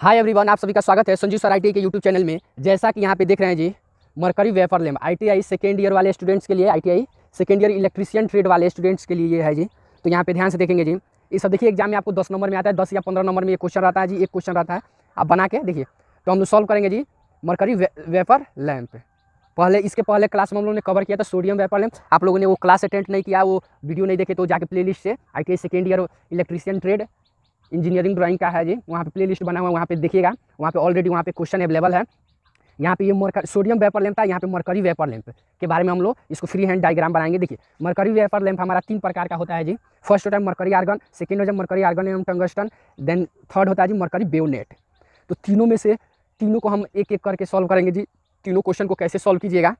hi everyone आप सभी का स्वागत है संजीव सर आई के यूट्यूब चैनल में जैसा कि यहाँ पे देख रहे हैं जी mercury vapour lamp I second year वाले स्टूडेंट्स के लिए I second year electrician trade वाले स्टूडेंट्स के लिए ये है जी तो यहाँ पे ध्यान से देखेंगे जी इस सब देखिए एग्जाम में आपको दस नंबर में आता है दस या पंद्रह नंबर में एक क्वेश्चन रहता है जी एक क्वेश्चन रहता है आप बना के देखिए तो हम लोग सॉल्व करेंगे जी मरकरी वेफर वेपर लैम्प पहले इसके पहले क्लास में हम लोगों ने कवर किया था सोडियम वेपर लैम्प आप लोगों ने वो क्लास अटेंड नहीं किया वो वीडियो नहीं देखे तो जाके प्लेलिस्ट से I second year electrician trade engineering drawing का है जी वहाँ पे प्ले लिस्ट बना हुआ है वहाँ पे देखिएगा वहाँ पे ऑलरेडी वहाँ पे क्वेश्चन अवेलेबल है यहाँ पे ये मरकर सोडियम वेपर लैंप था यहाँ पे मरकरी वेपर लैंप के बारे में हम लोग इसको फ्री हैंड डायग्राम बनाएंगे देखिए मरकरी वेपर लैम्प हमारा तीन प्रकार का होता है जी फर्स्ट होता है मरकरी आर्गन सेकेंड होता है मरकरी आर्गन एवं टंगस्टन देन थर्ड होता है जी मरकरी बेवनेट तो तीनों में से तीनों को हम एक एक करके सॉल्व करेंगे जी तीनों क्वेश्चन को कैसे सॉल्व कीजिएगा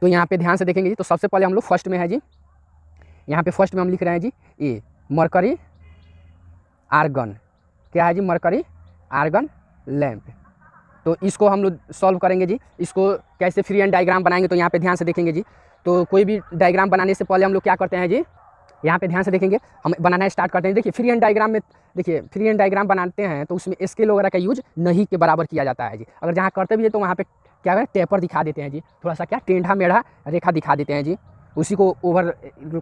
तो यहाँ पे ध्यान से देखेंगे जी तो सबसे पहले हम लोग फर्स्ट में है जी यहाँ पे फर्स्ट में हम लिख रहे हैं जी ए मरकरी आर्गन क्या है जी मरकरी आर्गन लैम्प तो इसको हम लोग सॉल्व करेंगे जी इसको कैसे फ्री एंड डायग्राम बनाएंगे तो यहाँ पे ध्यान से देखेंगे जी तो कोई भी डायग्राम बनाने से पहले हम लोग क्या करते हैं जी यहाँ पे ध्यान से देखेंगे हम बनाना स्टार्ट करते हैं देखिए फ्री एंड डायग्राम में देखिए फ्री एंड डायग्राम बनाते हैं तो उसमें स्केल वगैरह का यूज नहीं के बराबर किया जाता है जी अगर जहाँ करते भी है तो वहाँ पर क्या है टेपर दिखा देते हैं जी थोड़ा सा क्या टेंढा मेढ़ा रेखा दिखा देते हैं जी उसी को ओवर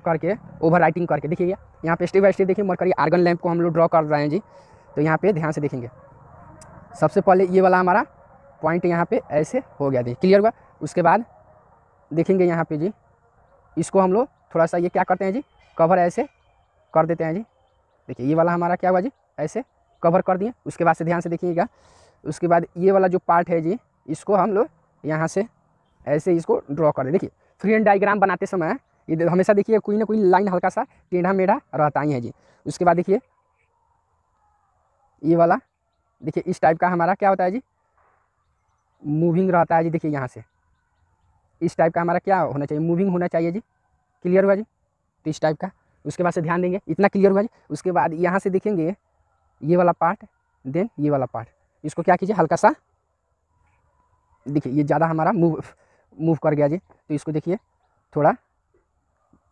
करके ओवर राइटिंग करके देखिए यहाँ पे स्टेप बाई स्टेप देखिए मरकरी आर्गन लैंप को हम लोग ड्रॉ कर रहे हैं जी तो यहाँ पे ध्यान से देखेंगे सबसे पहले ये वाला हमारा पॉइंट यहाँ पे ऐसे हो गया देखिए क्लियर हुआ उसके बाद देखेंगे यहाँ पे जी इसको हम लोग थोड़ा सा ये क्या करते हैं जी कवर ऐसे कर देते हैं जी देखिए ये वाला हमारा क्या हुआ जी ऐसे कवर कर दिए उसके बाद से ध्यान से देखिएगा उसके बाद ये वाला जो पार्ट है जी इसको हम लोग यहाँ से ऐसे इसको ड्रॉ कर दें देखिए फ्री एंड डाइग्राम बनाते समय ये हमेशा देखिए कोई ना कोई लाइन हल्का सा टेढ़ा मेढ़ा रहता ही है जी उसके बाद देखिए ये वाला देखिए इस टाइप का हमारा क्या होता है जी मूविंग रहता है जी देखिए यहाँ से इस टाइप का हमारा क्या होना चाहिए मूविंग होना चाहिए जी क्लियर हुआ जी तो इस टाइप का उसके बाद से ध्यान देंगे इतना क्लियर हुआ जी उसके बाद यहाँ से देखेंगे ये वाला पार्ट देन ये वाला पार्ट इसको क्या कीजिए हल्का सा देखिए ये ज़्यादा हमारा मूव मूव कर गया जी तो इसको देखिए थोड़ा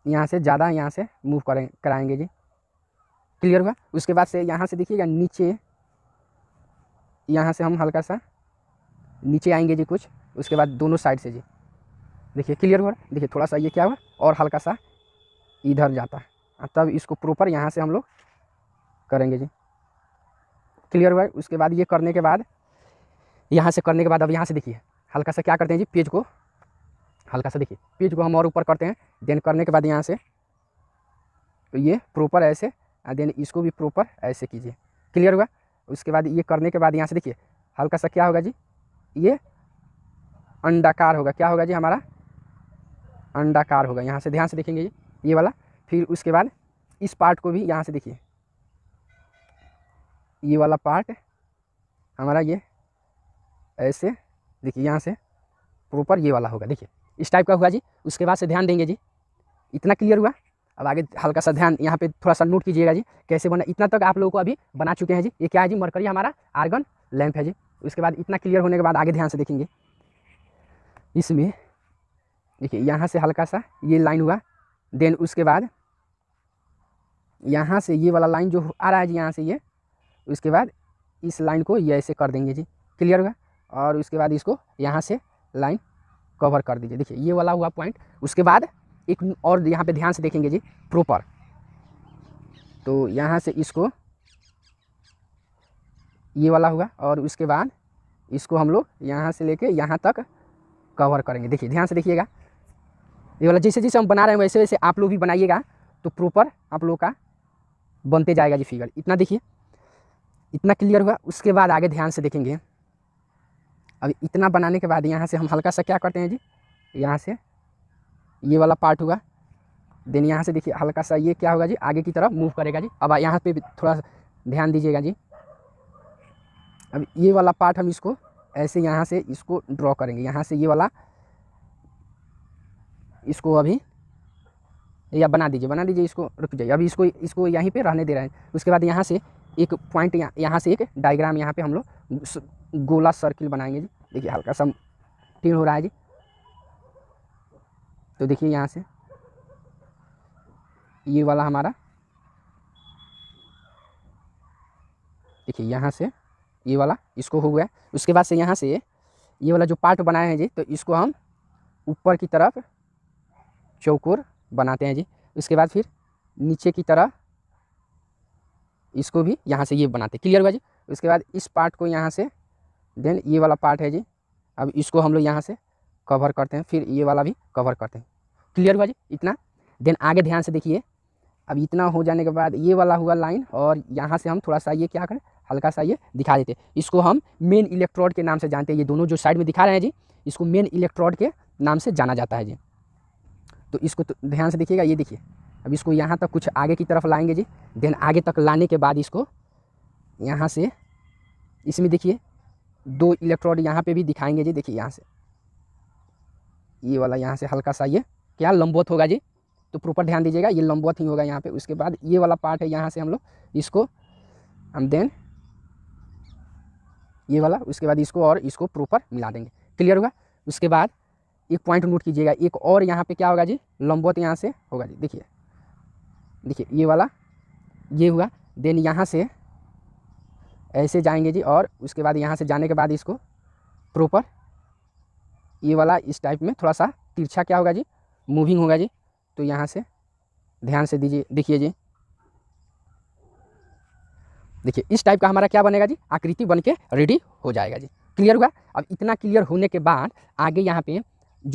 यहाँ से ज़्यादा यहाँ से मूव करें कराएंगे जी क्लियर हुआ उसके बाद से यहाँ से देखिएगा नीचे यहाँ से हम हल्का सा नीचे आएंगे जी कुछ उसके बाद दोनों साइड से जी देखिए क्लियर हुआ देखिए थोड़ा सा ये क्या हुआ और हल्का सा इधर जाता है हाँ, तब इसको प्रॉपर यहाँ से हम लोग करेंगे जी क्लियर हुआ उसके बाद ये करने के बाद यहाँ से करने के बाद अब यहाँ से देखिए हल्का सा क्या करते हैं जी पेज को हल्का सा देखिए पीठ को हम और ऊपर करते हैं देन करने के बाद यहाँ से तो ये प्रॉपर ऐसे देन इसको भी प्रॉपर ऐसे कीजिए क्लियर हुआ उसके बाद ये करने के बाद यहाँ से देखिए हल्का सा क्या होगा जी ये अंडाकार होगा क्या होगा जी हमारा अंडाकार होगा यहाँ से ध्यान से देखेंगे जी ये वाला फिर उसके बाद इस पार्ट को भी यहाँ से देखिए ये वाला पार्ट हमारा ये ऐसे देखिए यहाँ से प्रॉपर ये वाला होगा देखिए इस टाइप का हुआ जी उसके बाद से ध्यान देंगे जी इतना क्लियर हुआ अब आगे हल्का सा ध्यान यहाँ पे थोड़ा सा नोट कीजिएगा जी कैसे बना इतना तक आप लोगों को अभी बना चुके हैं जी ये क्या है जी मरकरी हमारा आर्गन लैंप है जी उसके बाद इतना क्लियर होने के बाद आगे ध्यान से देखेंगे इसमें देखिए यहाँ से हल्का सा ये लाइन हुआ देन उसके बाद यहाँ से ये वाला लाइन जो आ रहा है जी यहाँ से ये उसके बाद इस लाइन को ये ऐसे कर देंगे जी क्लियर हुआ और उसके बाद इसको यहाँ से लाइन कवर कर दीजिए देखिए ये वाला हुआ पॉइंट उसके बाद एक और यहाँ पे ध्यान से देखेंगे जी प्रॉपर तो यहाँ से इसको ये वाला हुआ और उसके बाद इसको हम लोग यहाँ से लेके यहाँ तक कवर करेंगे देखिए ध्यान से देखिएगा ये वाला जैसे जैसे हम बना रहे हैं वैसे वैसे आप लोग भी बनाइएगा तो प्रॉपर आप लोग का बनते जाएगा जी फिगर इतना देखिए इतना क्लियर हुआ उसके बाद आगे ध्यान से देखेंगे अब इतना बनाने के बाद यहाँ से हम हल्का सा क्या करते हैं जी यहाँ से ये वाला पार्ट हुआ देन यहाँ से देखिए हल्का सा ये क्या होगा जी आगे की तरफ मूव करेगा जी अब यहाँ पे थोड़ा ध्यान दीजिएगा जी अब ये वाला पार्ट हम इसको ऐसे यहाँ से इसको ड्रॉ करेंगे यहाँ से ये वाला इसको अभी या बना दीजिए बना दीजिए इसको रुक जाइए अभी इसको इसको यहीं पे रहने दे रहे हैं उसके बाद यहाँ से एक पॉइंट यहाँ से एक डायग्राम यहाँ पे हम लोग गोला सर्किल बनाएंगे जी देखिए हल्का सा टीण हो रहा है जी तो देखिए यहाँ से ये वाला हमारा देखिए यहाँ से ये वाला इसको हो गया उसके बाद से यहाँ से ये वाला जो पार्ट बनाए हैं जी तो इसको हम ऊपर की तरफ चौकोर बनाते हैं जी उसके बाद फिर नीचे की तरह इसको भी यहाँ से ये बनाते क्लियर हुआ जी उसके बाद इस पार्ट को यहाँ से देन ये वाला पार्ट है जी अब इसको हम लोग यहाँ से कवर करते हैं फिर ये वाला भी कवर करते हैं क्लियर हुआ जी इतना देन आगे ध्यान से देखिए अब इतना हो जाने के बाद ये वाला हुआ लाइन और यहाँ से हम थोड़ा सा ये क्या करें हल्का सा ये दिखा देते इसको हम मेन इलेक्ट्रोड के नाम से जानते हैं ये दोनों जो साइड में दिखा रहे हैं जी इसको मेन इलेक्ट्रोड के नाम से जाना जाता है जी तो इसको तो ध्यान से देखिएगा ये देखिए अब इसको यहाँ तक कुछ आगे की तरफ लाएंगे जी देन आगे तक लाने के बाद इसको यहाँ से इसमें देखिए दो इलेक्ट्रोड यहाँ पे भी दिखाएंगे जी देखिए यहाँ से ये वाला यहाँ से हल्का सा ये क्या लंबवत होगा जी तो प्रॉपर ध्यान दीजिएगा ये लंबवत ही होगा यहाँ पे उसके बाद ये वाला पार्ट है यहाँ से हम लोग इसको हम देन ये वाला उसके बाद इसको और इसको प्रॉपर मिला देंगे क्लियर होगा उसके बाद एक पॉइंट नोट कीजिएगा एक और यहाँ पे क्या होगा जी लंबवत यहाँ से होगा जी देखिए देखिए ये वाला ये हुआ देन यहाँ से ऐसे जाएंगे जी और उसके बाद यहाँ से जाने के बाद इसको प्रॉपर ये वाला इस टाइप में थोड़ा सा तिरछा क्या होगा जी मूविंग होगा जी तो यहाँ से ध्यान से दीजिए देखिए जी देखिए इस टाइप का हमारा क्या बनेगा जी आकृति बन के रेडी हो जाएगा जी क्लियर हुआ अब इतना क्लियर होने के बाद आगे यहाँ पे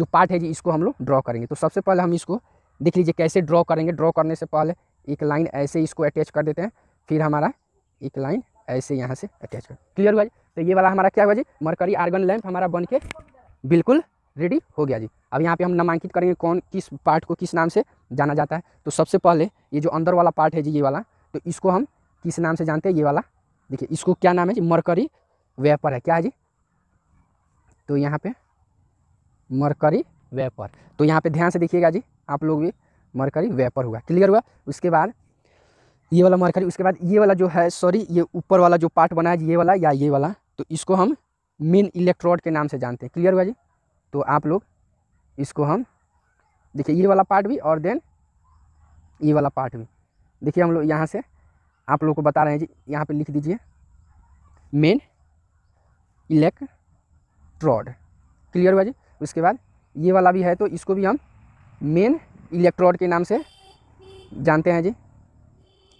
जो पार्ट है जी इसको हम लोग ड्रॉ करेंगे तो सबसे पहले हम इसको देख लीजिए कैसे ड्रॉ करेंगे ड्रॉ करने से पहले एक लाइन ऐसे इसको अटैच कर देते हैं फिर हमारा एक लाइन ऐसे यहाँ से अटैच हो क्लियर हुआ जी तो ये वाला हमारा क्या हुआ जी मरकरी आर्गन लैंप हमारा बन के बिल्कुल रेडी हो गया जी अब यहाँ पे हम नामांकित करेंगे कौन किस पार्ट को किस नाम से जाना जाता है तो सबसे पहले ये जो अंदर वाला पार्ट है जी ये वाला तो इसको हम किस नाम से जानते हैं ये वाला देखिए इसको क्या नाम है जी मरकरी वेपर है क्या है जी तो यहाँ पे मरकरी वेपर तो यहाँ पे ध्यान से देखिएगा जी आप लोग भी मरकरी वेपर हुआ क्लियर हुआ उसके बाद ये वाला मार्कर उसके बाद ये वाला जो है सॉरी ये ऊपर वाला जो पार्ट बना है ये वाला या ये वाला तो इसको हम मेन इलेक्ट्रोड के नाम से जानते हैं क्लियर हुआ जी तो आप लोग इसको हम देखिए ये वाला पार्ट भी और देन ये वाला पार्ट भी देखिए हम लोग यहाँ से आप लोग को बता रहे हैं जी यहाँ पे लिख दीजिए मेन इलेक्ट्रोड क्लियर हुआ जी उसके बाद ये वाला भी है तो इसको भी हम मेन इलेक्ट्रोड के नाम से जानते हैं जी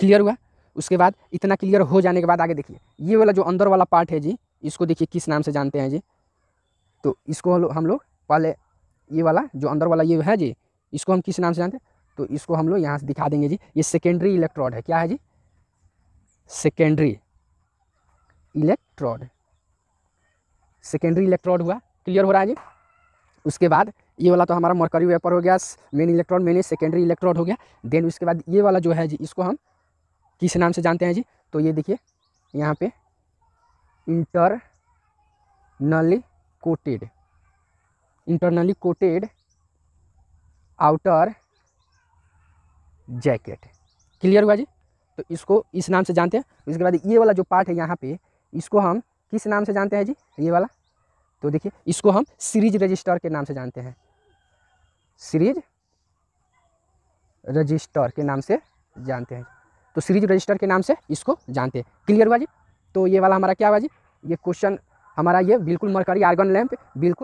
क्लियर हुआ उसके बाद इतना क्लियर हो जाने के बाद आगे देखिए ये वाला जो अंदर वाला पार्ट है जी इसको देखिए किस नाम से जानते हैं जी तो इसको हम लोग पहले ये वाला जो अंदर वाला ये है जी इसको हम किस नाम से जानते हैं तो इसको हम लोग यहाँ से दिखा देंगे जी ये सेकेंडरी इलेक्ट्रॉड है क्या है जी सेकेंडरी इलेक्ट्रॉड सेकेंडरी इलेक्ट्रॉड हुआ क्लियर हो रहा है जी उसके बाद ये वाला तो हमारा मरकरी वेपर हो गया main electrode main secondary electrode हो गया देन उसके बाद ये वाला जो है जी इसको हम किस नाम से जानते हैं जी तो ये देखिए यहाँ पे internally coated internally coated outer jacket clear हुआ जी तो इसको इस नाम से जानते हैं इसके बाद ये वाला जो पार्ट है यहाँ पे इसको हम किस नाम से जानते हैं जी ये वाला तो देखिए इसको हम सीरीज रजिस्टर के नाम से जानते हैं सीरीज रजिस्टर के नाम से जानते हैं तो सीरीज रजिस्टर के नाम से इसको जानते हैं क्लियर हुआ जी तो ये वाला हमारा क्या हुआ जी ये क्वेश्चन हमारा ये बिल्कुल मरकरी आर्गन लैंप बिल्कुल